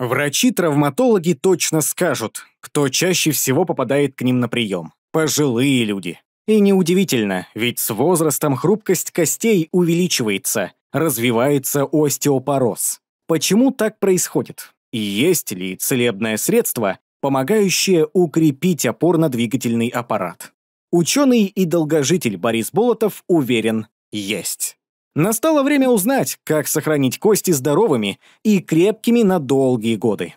Врачи-травматологи точно скажут, кто чаще всего попадает к ним на прием. Пожилые люди. И неудивительно, ведь с возрастом хрупкость костей увеличивается, развивается остеопороз. Почему так происходит? И есть ли целебное средство, помогающее укрепить опорно-двигательный аппарат? Ученый и долгожитель Борис Болотов уверен, есть. Настало время узнать, как сохранить кости здоровыми и крепкими на долгие годы.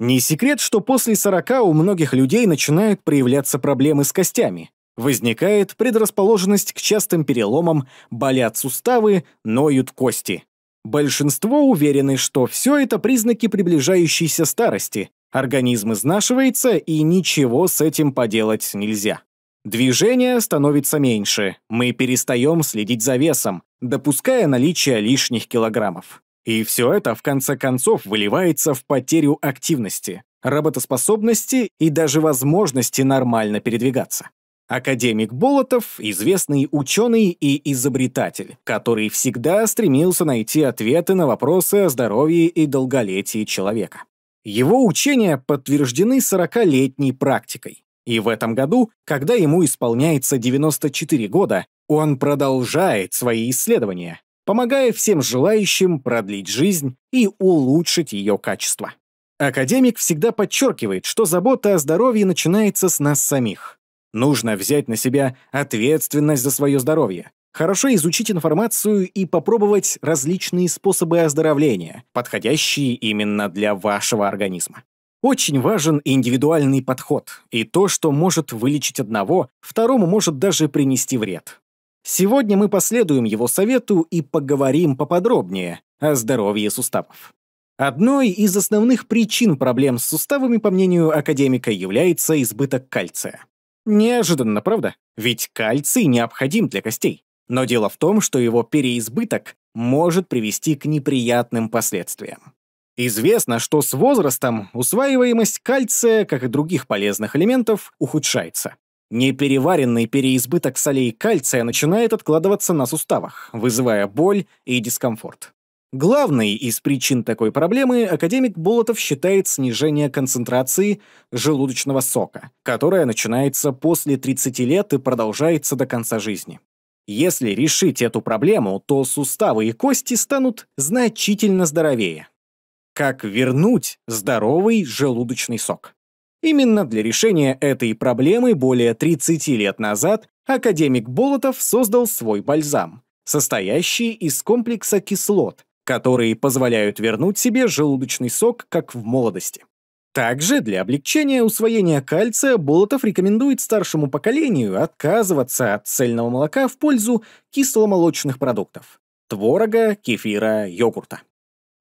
Не секрет, что после 40 у многих людей начинают проявляться проблемы с костями. Возникает предрасположенность к частым переломам, болят суставы, ноют кости. Большинство уверены, что все это признаки приближающейся старости, организм изнашивается и ничего с этим поделать нельзя. Движение становится меньше, мы перестаем следить за весом, допуская наличие лишних килограммов. И все это, в конце концов, выливается в потерю активности, работоспособности и даже возможности нормально передвигаться. Академик Болотов – известный ученый и изобретатель, который всегда стремился найти ответы на вопросы о здоровье и долголетии человека. Его учения подтверждены 40-летней практикой. И в этом году, когда ему исполняется 94 года, он продолжает свои исследования, помогая всем желающим продлить жизнь и улучшить ее качество. Академик всегда подчеркивает, что забота о здоровье начинается с нас самих. Нужно взять на себя ответственность за свое здоровье, хорошо изучить информацию и попробовать различные способы оздоровления, подходящие именно для вашего организма. Очень важен индивидуальный подход, и то, что может вылечить одного, второму может даже принести вред. Сегодня мы последуем его совету и поговорим поподробнее о здоровье суставов. Одной из основных причин проблем с суставами, по мнению академика, является избыток кальция. Неожиданно, правда? Ведь кальций необходим для костей. Но дело в том, что его переизбыток может привести к неприятным последствиям. Известно, что с возрастом усваиваемость кальция, как и других полезных элементов, ухудшается. Непереваренный переизбыток солей кальция начинает откладываться на суставах, вызывая боль и дискомфорт. Главной из причин такой проблемы академик Болотов считает снижение концентрации желудочного сока, которое начинается после 30 лет и продолжается до конца жизни. Если решить эту проблему, то суставы и кости станут значительно здоровее как вернуть здоровый желудочный сок. Именно для решения этой проблемы более 30 лет назад академик Болотов создал свой бальзам, состоящий из комплекса кислот, которые позволяют вернуть себе желудочный сок, как в молодости. Также для облегчения усвоения кальция Болотов рекомендует старшему поколению отказываться от цельного молока в пользу кисломолочных продуктов – творога, кефира, йогурта.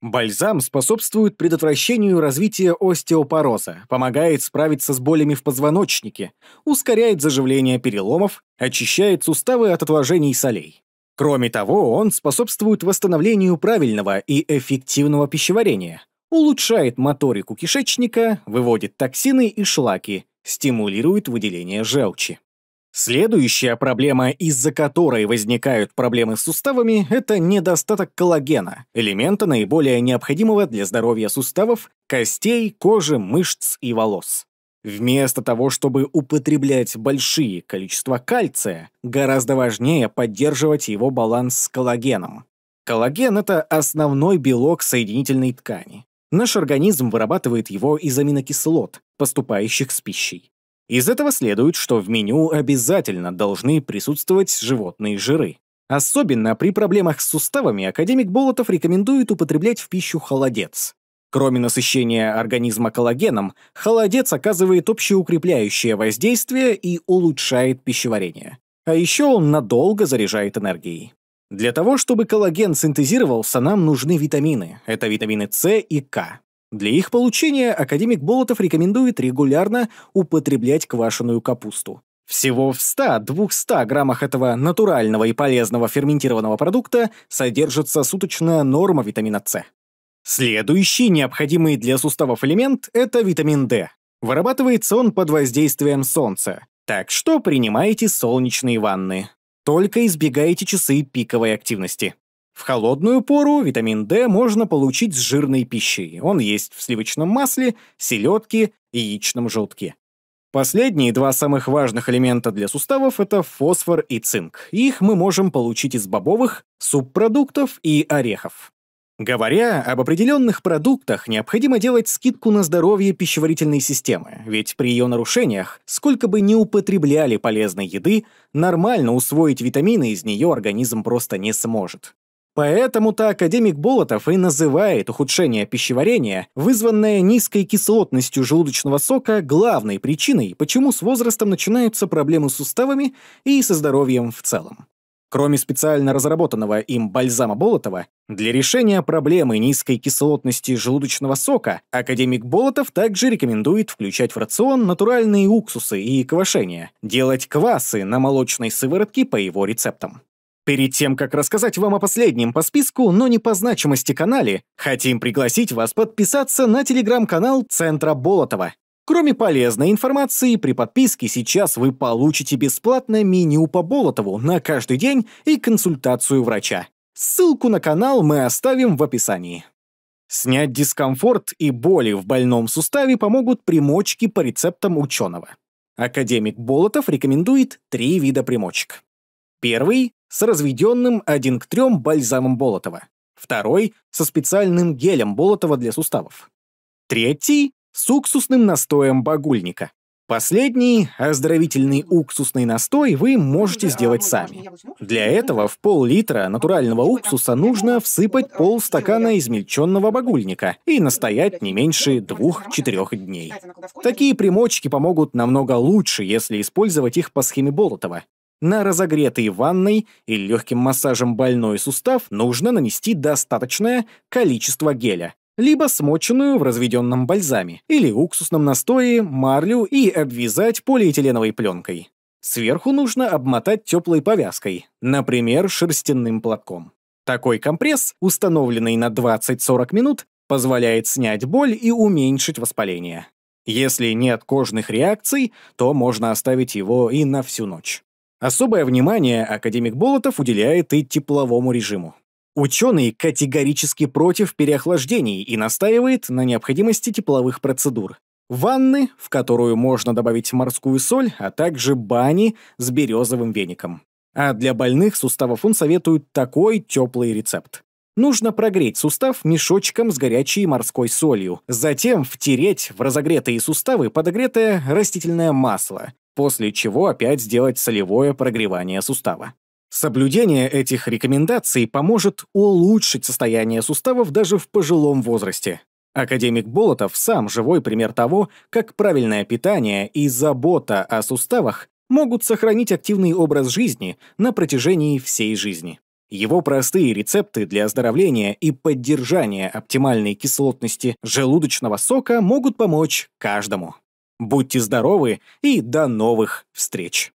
Бальзам способствует предотвращению развития остеопороза, помогает справиться с болями в позвоночнике, ускоряет заживление переломов, очищает суставы от отложений солей. Кроме того, он способствует восстановлению правильного и эффективного пищеварения, улучшает моторику кишечника, выводит токсины и шлаки, стимулирует выделение желчи. Следующая проблема, из-за которой возникают проблемы с суставами, это недостаток коллагена, элемента наиболее необходимого для здоровья суставов, костей, кожи, мышц и волос. Вместо того, чтобы употреблять большие количества кальция, гораздо важнее поддерживать его баланс с коллагеном. Коллаген – это основной белок соединительной ткани. Наш организм вырабатывает его из аминокислот, поступающих с пищей. Из этого следует, что в меню обязательно должны присутствовать животные жиры. Особенно при проблемах с суставами академик Болотов рекомендует употреблять в пищу холодец. Кроме насыщения организма коллагеном, холодец оказывает общеукрепляющее воздействие и улучшает пищеварение. А еще он надолго заряжает энергией. Для того, чтобы коллаген синтезировался, нам нужны витамины. Это витамины С и К. Для их получения академик Болотов рекомендует регулярно употреблять квашеную капусту. Всего в 100-200 граммах этого натурального и полезного ферментированного продукта содержится суточная норма витамина С. Следующий необходимый для суставов элемент – это витамин D. Вырабатывается он под воздействием солнца, так что принимайте солнечные ванны. Только избегайте часы пиковой активности. В холодную пору витамин D можно получить с жирной пищей. Он есть в сливочном масле, селедке и яичном желтке. Последние два самых важных элемента для суставов – это фосфор и цинк. Их мы можем получить из бобовых, субпродуктов и орехов. Говоря об определенных продуктах, необходимо делать скидку на здоровье пищеварительной системы, ведь при ее нарушениях, сколько бы ни употребляли полезной еды, нормально усвоить витамины из нее организм просто не сможет. Поэтому-то академик Болотов и называет ухудшение пищеварения, вызванное низкой кислотностью желудочного сока, главной причиной, почему с возрастом начинаются проблемы с суставами и со здоровьем в целом. Кроме специально разработанного им бальзама Болотова, для решения проблемы низкой кислотности желудочного сока академик Болотов также рекомендует включать в рацион натуральные уксусы и квашения, делать квасы на молочной сыворотке по его рецептам. Перед тем, как рассказать вам о последнем по списку, но не по значимости канале, хотим пригласить вас подписаться на телеграм-канал Центра Болотова. Кроме полезной информации, при подписке сейчас вы получите бесплатное меню по Болотову на каждый день и консультацию врача. Ссылку на канал мы оставим в описании. Снять дискомфорт и боли в больном суставе помогут примочки по рецептам ученого. Академик Болотов рекомендует три вида примочек. Первый с разведенным 1 к 3 бальзамом Болотова, второй — со специальным гелем Болотова для суставов, третий — с уксусным настоем багульника. Последний, оздоровительный уксусный настой, вы можете сделать сами. Для этого в пол-литра натурального уксуса нужно всыпать пол стакана измельченного багульника и настоять не меньше 2-4 дней. Такие примочки помогут намного лучше, если использовать их по схеме Болотова, на разогретой ванной и легким массажем больной сустав нужно нанести достаточное количество геля, либо смоченную в разведенном бальзаме или уксусном настое марлю и обвязать полиэтиленовой пленкой. Сверху нужно обмотать теплой повязкой, например, шерстяным платком. Такой компресс, установленный на 20-40 минут, позволяет снять боль и уменьшить воспаление. Если нет кожных реакций, то можно оставить его и на всю ночь. Особое внимание академик Болотов уделяет и тепловому режиму. Ученый категорически против переохлаждений и настаивает на необходимости тепловых процедур. Ванны, в которую можно добавить морскую соль, а также бани с березовым веником. А для больных суставов он советует такой теплый рецепт. Нужно прогреть сустав мешочком с горячей морской солью, затем втереть в разогретые суставы подогретое растительное масло, после чего опять сделать солевое прогревание сустава. Соблюдение этих рекомендаций поможет улучшить состояние суставов даже в пожилом возрасте. Академик Болотов сам живой пример того, как правильное питание и забота о суставах могут сохранить активный образ жизни на протяжении всей жизни. Его простые рецепты для оздоровления и поддержания оптимальной кислотности желудочного сока могут помочь каждому. Будьте здоровы и до новых встреч!